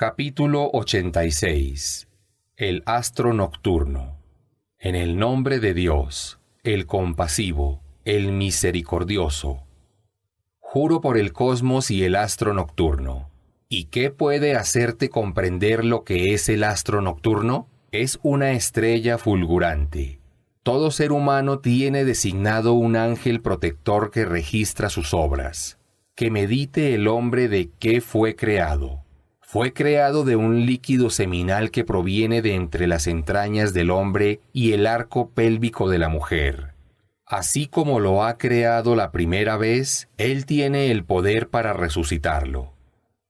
Capítulo 86 El astro nocturno En el nombre de Dios, el compasivo, el misericordioso. Juro por el cosmos y el astro nocturno. ¿Y qué puede hacerte comprender lo que es el astro nocturno? Es una estrella fulgurante. Todo ser humano tiene designado un ángel protector que registra sus obras. Que medite el hombre de qué fue creado fue creado de un líquido seminal que proviene de entre las entrañas del hombre y el arco pélvico de la mujer. Así como lo ha creado la primera vez, Él tiene el poder para resucitarlo.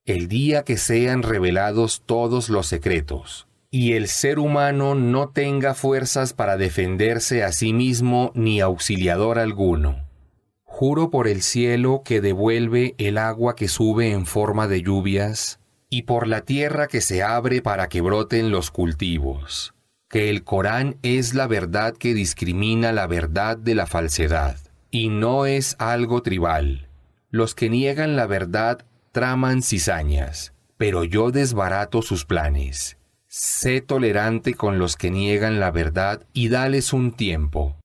El día que sean revelados todos los secretos, y el ser humano no tenga fuerzas para defenderse a sí mismo ni auxiliador alguno. Juro por el cielo que devuelve el agua que sube en forma de lluvias, y por la tierra que se abre para que broten los cultivos, que el Corán es la verdad que discrimina la verdad de la falsedad, y no es algo tribal. Los que niegan la verdad traman cizañas, pero yo desbarato sus planes. Sé tolerante con los que niegan la verdad y dales un tiempo